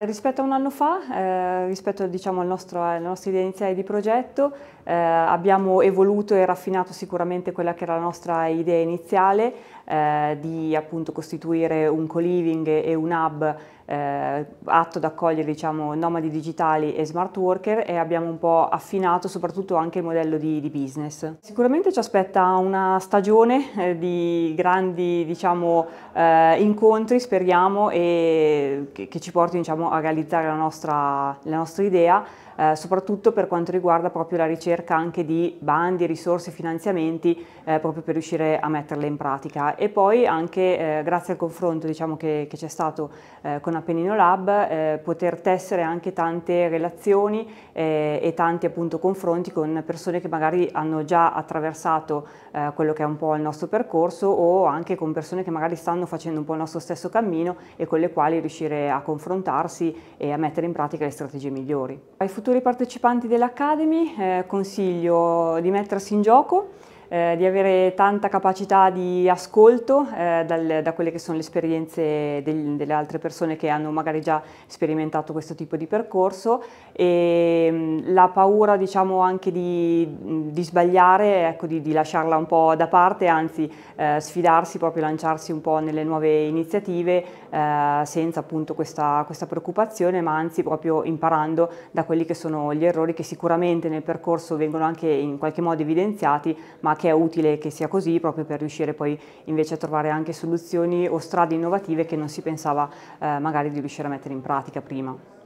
Rispetto a un anno fa, eh, rispetto diciamo, al nostro, alla nostra idea iniziale di progetto, eh, abbiamo evoluto e raffinato sicuramente quella che era la nostra idea iniziale, eh, di appunto, costituire un co-living e un hub eh, atto ad accogliere diciamo, nomadi digitali e smart worker e abbiamo un po' affinato soprattutto anche il modello di, di business. Sicuramente ci aspetta una stagione eh, di grandi diciamo, eh, incontri, speriamo, e che, che ci porti diciamo, a realizzare la nostra, la nostra idea, eh, soprattutto per quanto riguarda proprio la ricerca anche di bandi, risorse, finanziamenti, eh, proprio per riuscire a metterle in pratica e poi anche eh, grazie al confronto diciamo, che, che c'è stato eh, con Appennino Lab eh, poter tessere anche tante relazioni e tanti appunto confronti con persone che magari hanno già attraversato quello che è un po' il nostro percorso o anche con persone che magari stanno facendo un po' il nostro stesso cammino e con le quali riuscire a confrontarsi e a mettere in pratica le strategie migliori. Ai futuri partecipanti dell'Academy eh, consiglio di mettersi in gioco, eh, di avere tanta capacità di ascolto eh, dal, da quelle che sono le esperienze del, delle altre persone che hanno magari già sperimentato questo tipo di percorso e mm, la paura diciamo anche di, mm, di sbagliare, ecco, di, di, lasciarla un po' da parte, anzi eh, sfidarsi, proprio lanciarsi un po' nelle nuove iniziative eh, senza appunto questa, questa preoccupazione ma anzi proprio imparando da quelli che sono gli errori che sicuramente nel percorso vengono anche in qualche modo evidenziati ma che è utile che sia così proprio per riuscire poi invece a trovare anche soluzioni o strade innovative che non si pensava eh, magari di riuscire a mettere in pratica prima.